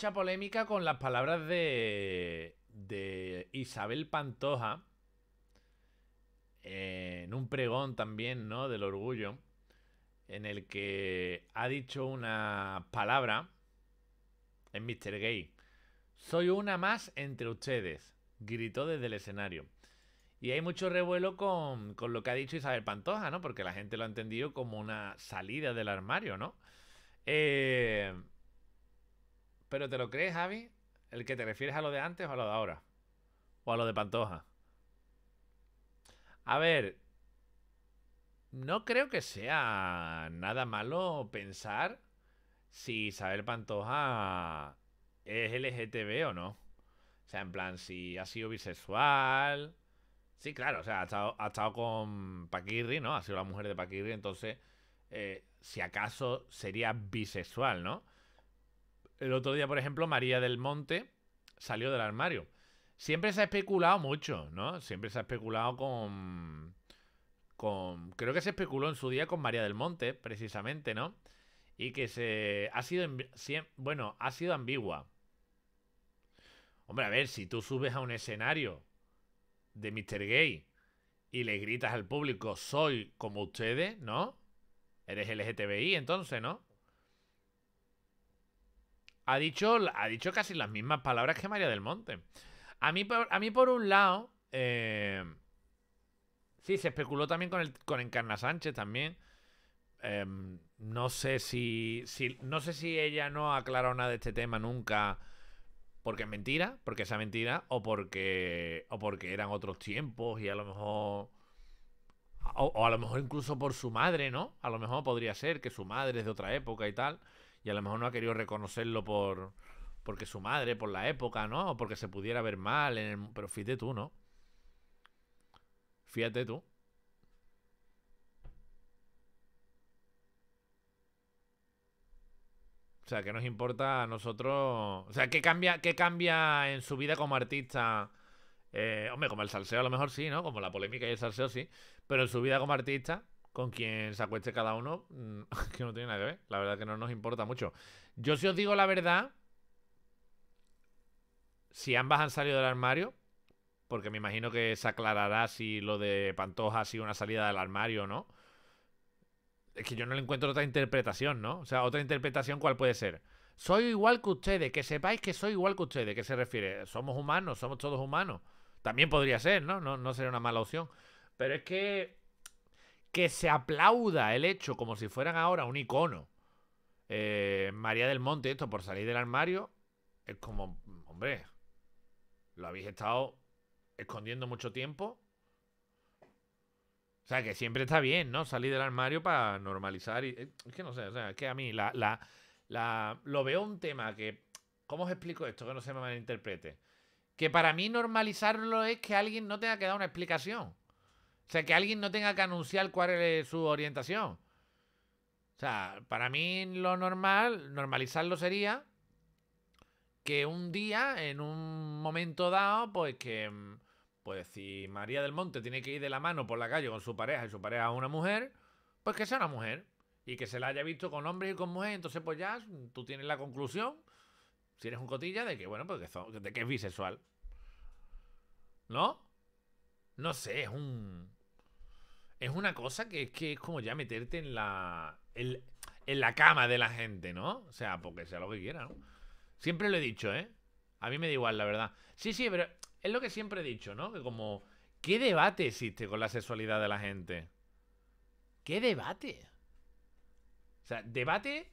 mucha polémica con las palabras de, de Isabel Pantoja en un pregón también, ¿no? Del orgullo, en el que ha dicho una palabra en Mr. Gay. Soy una más entre ustedes, gritó desde el escenario. Y hay mucho revuelo con, con, lo que ha dicho Isabel Pantoja, ¿no? Porque la gente lo ha entendido como una salida del armario, ¿no? Eh, ¿Pero te lo crees, Javi? ¿El que te refieres a lo de antes o a lo de ahora? ¿O a lo de Pantoja? A ver, no creo que sea nada malo pensar si Isabel Pantoja es LGTB o no. O sea, en plan, si ha sido bisexual. Sí, claro, o sea, ha estado, ha estado con Paquirri, ¿no? Ha sido la mujer de Paquirri, entonces, eh, si acaso sería bisexual, ¿no? El otro día, por ejemplo, María del Monte salió del armario. Siempre se ha especulado mucho, ¿no? Siempre se ha especulado con... con creo que se especuló en su día con María del Monte, precisamente, ¿no? Y que se... Ha sido... Bueno, ha sido ambigua. Hombre, a ver, si tú subes a un escenario de Mr. Gay y le gritas al público, soy como ustedes, ¿no? Eres LGTBI entonces, ¿no? Ha dicho, ha dicho casi las mismas palabras que María del Monte. A mí, a mí por un lado, eh, sí, se especuló también con, el, con Encarna Sánchez también. Em, no sé si, no sé si ella no ha aclarado nada de este tema nunca porque es mentira, porque sea mentira o porque o porque eran otros tiempos y a lo mejor o, a lo mejor incluso por su madre, ¿no? A lo mejor podría ser que su madre es de otra época y tal y a lo mejor no ha querido reconocerlo por porque su madre, por la época, ¿no? O porque se pudiera ver mal, en el, pero fíjate tú, ¿no? Fíjate tú. O sea, que nos importa a nosotros? O sea, ¿qué cambia, qué cambia en su vida como artista? Eh, hombre, como el salseo a lo mejor sí, ¿no? Como la polémica y el salseo sí. Pero en su vida como artista, con quien se acueste cada uno, mm, que no tiene nada que ver. La verdad que no nos importa mucho. Yo si os digo la verdad, si ambas han salido del armario, porque me imagino que se aclarará si lo de Pantoja ha sido una salida del armario o no. Es que yo no le encuentro otra interpretación, ¿no? O sea, otra interpretación, ¿cuál puede ser? Soy igual que ustedes, que sepáis que soy igual que ustedes. ¿Qué se refiere? Somos humanos, somos todos humanos. También podría ser, ¿no? No, no sería una mala opción. Pero es que que se aplauda el hecho como si fueran ahora un icono. Eh, María del Monte, esto por salir del armario, es como, hombre, lo habéis estado escondiendo mucho tiempo. O sea, que siempre está bien, ¿no? Salir del armario para normalizar. Y, eh, es que no sé, o sea, es que a mí la, la, lo veo un tema que. ¿Cómo os explico esto? Que no se me malinterprete. Que para mí normalizarlo es que alguien no tenga que dar una explicación. O sea, que alguien no tenga que anunciar cuál es eh, su orientación. O sea, para mí lo normal, normalizarlo sería que un día, en un momento dado, pues que, mm, pues si María del Monte tiene que ir de la mano por la calle con su pareja y su pareja es una mujer, pues que sea una mujer y que se la haya visto con hombres y con mujeres. entonces pues ya mm, tú tienes la conclusión, si eres un cotilla, de que bueno, pues de que es bisexual. ¿No? No sé, es un es una cosa que es que es como ya meterte en la. En, en la cama de la gente, ¿no? O sea, porque sea lo que quiera, ¿no? Siempre lo he dicho, ¿eh? A mí me da igual, la verdad. Sí, sí, pero es lo que siempre he dicho, ¿no? Que como. ¿Qué debate existe con la sexualidad de la gente? ¿Qué debate? O sea, debate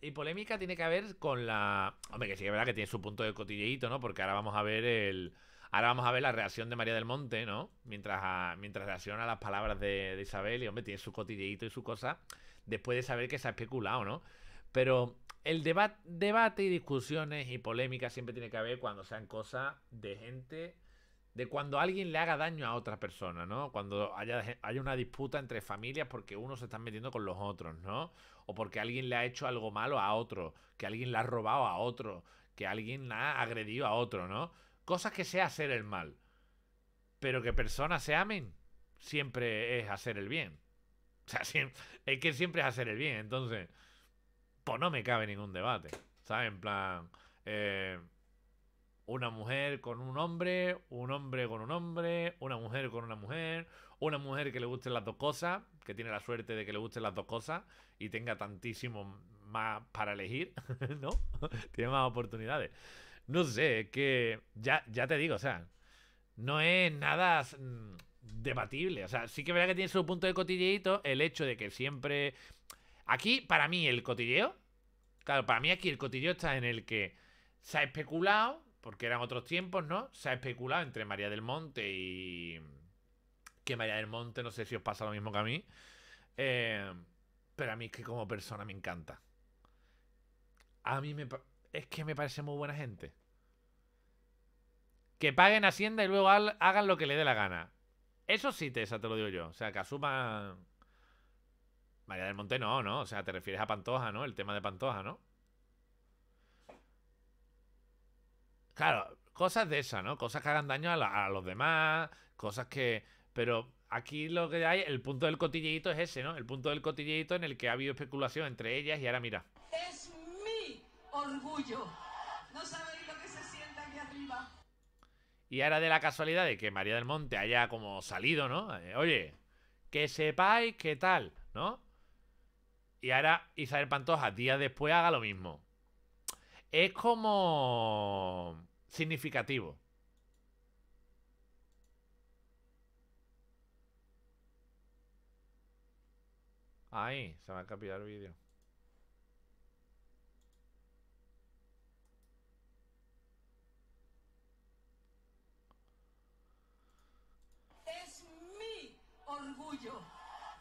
y polémica tiene que ver con la. Hombre, que sí, es verdad que tiene su punto de cotilleíto, ¿no? Porque ahora vamos a ver el Ahora vamos a ver la reacción de María del Monte, ¿no? Mientras, mientras reacciona a las palabras de, Isabel y, hombre, tiene su cotilleito y su cosa, después de saber que se ha especulado, ¿no? Pero el debate y discusiones y polémicas siempre tiene que haber cuando sean cosas de gente, de cuando alguien le haga daño a otra persona, ¿no? Cuando haya, una disputa entre familias porque unos se están metiendo con los otros, ¿no? O porque alguien le ha hecho algo malo a otro, que alguien le ha robado a otro, que alguien ha agredido a otro, ¿no? Cosas que sea hacer el mal. Pero que personas se amen, siempre es hacer el bien. O sea, es que siempre es hacer el bien. Entonces, pues no me cabe ningún debate. ¿Sabes? En plan, eh, una mujer con un hombre, un hombre con un hombre, una mujer con una mujer, una mujer que le gusten las dos cosas, que tiene la suerte de que le gusten las dos cosas y tenga tantísimo más para elegir, ¿no? tiene más oportunidades. No sé, que ya, ya te digo, o sea, no es nada mm, debatible. O sea, sí que es que tiene su punto de cotilleito el hecho de que siempre... Aquí, para mí, el cotilleo... Claro, para mí aquí el cotilleo está en el que se ha especulado, porque eran otros tiempos, ¿no? Se ha especulado entre María del Monte y... Que María del Monte, no sé si os pasa lo mismo que a mí. Eh, pero a mí es que como persona me encanta. A mí me... Es que me parece muy buena gente que paguen Hacienda y luego hagan lo que le dé la gana. Eso sí, esa te lo digo yo. O sea, que asuman... María del Monte no, ¿no? O sea, te refieres a Pantoja, ¿no? El tema de Pantoja, ¿no? Claro, cosas de esas, ¿no? Cosas que hagan daño a, los demás, cosas que... Pero aquí lo que hay, el punto del cotilleito es ese, ¿no? El punto del cotilleito en el que ha habido especulación entre ellas y ahora mira. Es mi orgullo. No y ahora de la casualidad de que María del Monte haya como salido, ¿no? Eh, oye, que sepáis qué tal, ¿no? Y ahora Isabel Pantoja, días después, haga lo mismo. Es como significativo. Ahí, se me ha capillado el vídeo.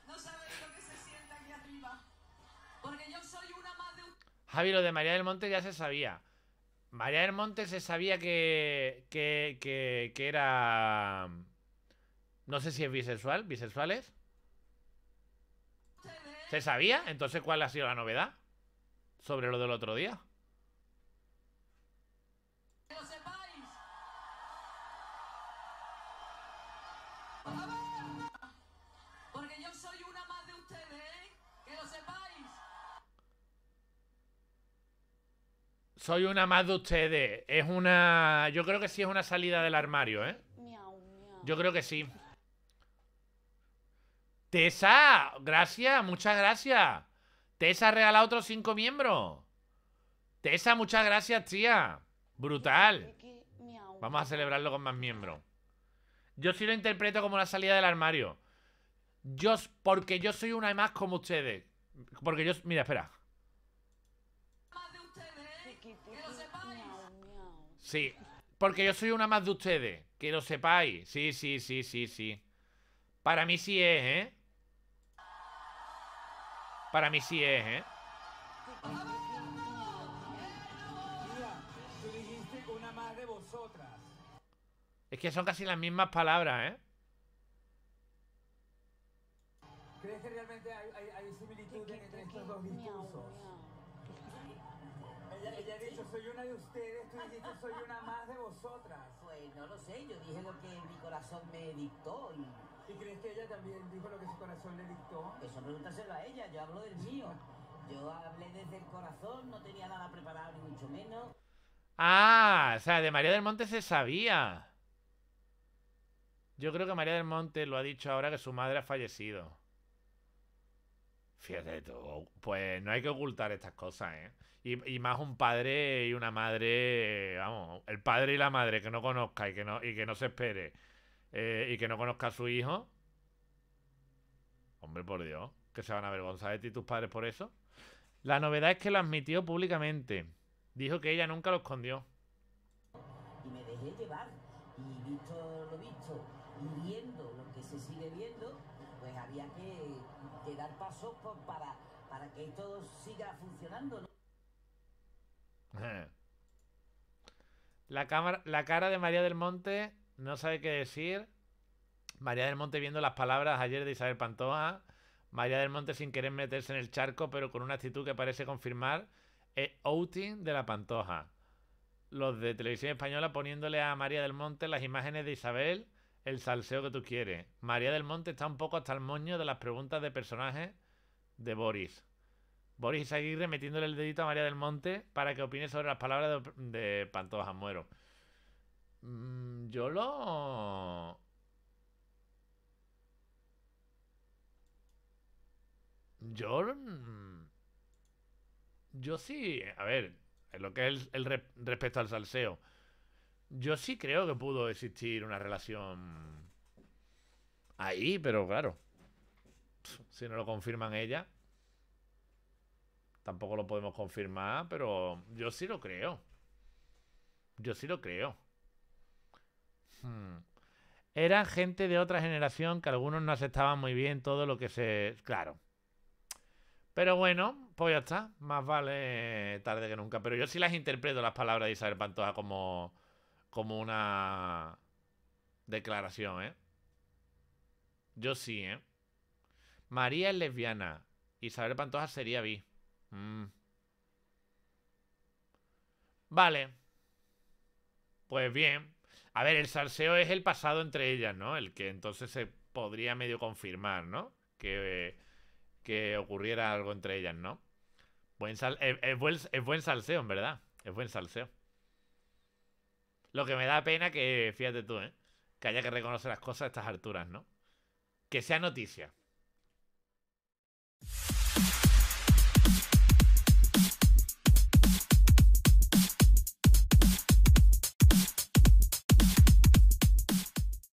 No se aquí Porque yo soy una Javi, lo de María del Monte ya se sabía. María del Monte se sabía que, que, que era... No sé si es bisexual, bisexuales. ¿Se sabía? Entonces, ¿cuál ha sido la novedad? Sobre lo del otro día. Soy una más de ustedes. Es una. Yo creo que sí es una salida del armario, ¿eh? Yo creo que sí. ¡Tesa! gracias, muchas gracias. Tesa regala otros cinco miembros. Tesa, muchas gracias, tía. Brutal. Vamos a celebrarlo con más miembros. Yo sí lo interpreto como una salida del armario. Yo, porque yo soy una más como ustedes. Porque yo. Mira, espera. Sí, porque yo soy una más de ustedes. Que lo sepáis. Sí, sí, sí, sí, sí. Para mí sí es, ¿eh? Para mí sí es, ¿eh? Es que son casi las mismas palabras, ¿eh? ¿Crees que realmente hay, hay, similitud entre estos dos discursos? soy una de ustedes, tú dijiste, soy una más de vosotras. Pues no lo sé, yo dije lo que mi corazón me dictó. Y... ¿Y crees que ella también dijo lo que su corazón le dictó? Eso pregúntaselo a ella, yo hablo del mío. Yo hablé desde el corazón, no tenía nada preparado, ni mucho menos. Ah, o sea, de María del Monte se sabía. Yo creo que María del Monte lo ha dicho ahora que su madre ha fallecido. Fíjate tú, pues no hay que ocultar estas cosas, ¿eh? Y, y, más un padre y una madre, vamos, el padre y la madre que no conozca y que no, y que no se espere eh, y que no conozca a su hijo. Hombre, por Dios, que se van a avergonzar de ti tus padres por eso. La novedad es que lo admitió públicamente. Dijo que ella nunca lo escondió. Y me dejé llevar, y visto lo visto, y viendo lo que se sigue viendo, pues había que dar pasos para, que todo siga funcionando. La, cámara, la cara de María del Monte no sabe qué decir. María del Monte viendo las palabras ayer de Isabel Pantoja. María del Monte sin querer meterse en el charco, pero con una actitud que parece confirmar Es outing de la Pantoja. Los de Televisión Española poniéndole a María del Monte las imágenes de Isabel el salseo que tú quieres. María del Monte está un poco hasta el moño de las preguntas de personajes de Boris. Boris Aguirre metiéndole el dedito a María del Monte para que opine sobre las palabras de, Pantojas Muero. Mm, yo lo... Yo... Mm, yo sí... A ver, lo que es el respecto al salseo. Yo sí creo que pudo existir una relación ahí, pero claro, si no lo confirman ella, tampoco lo podemos confirmar, pero yo sí lo creo. Yo sí lo creo. Hmm. Eran gente de otra generación que algunos no aceptaban muy bien todo lo que se... Claro. Pero bueno, pues ya está. Más vale tarde que nunca. Pero yo sí las interpreto las palabras de Isabel Pantoja como como una declaración, ¿eh? Yo sí, ¿eh? María es lesbiana. Isabel Pantoja sería bi. Mm. Vale. Pues bien. A ver, el salseo es el pasado entre ellas, ¿no? El que entonces se podría medio confirmar, ¿no? Que, ocurriera algo entre ellas, ¿no? Eh, es buen salseo, en verdad. Es buen salseo. Lo que me da pena que, fíjate tú, ¿eh? que haya que reconocer las cosas a estas alturas, ¿no? Que sea noticia.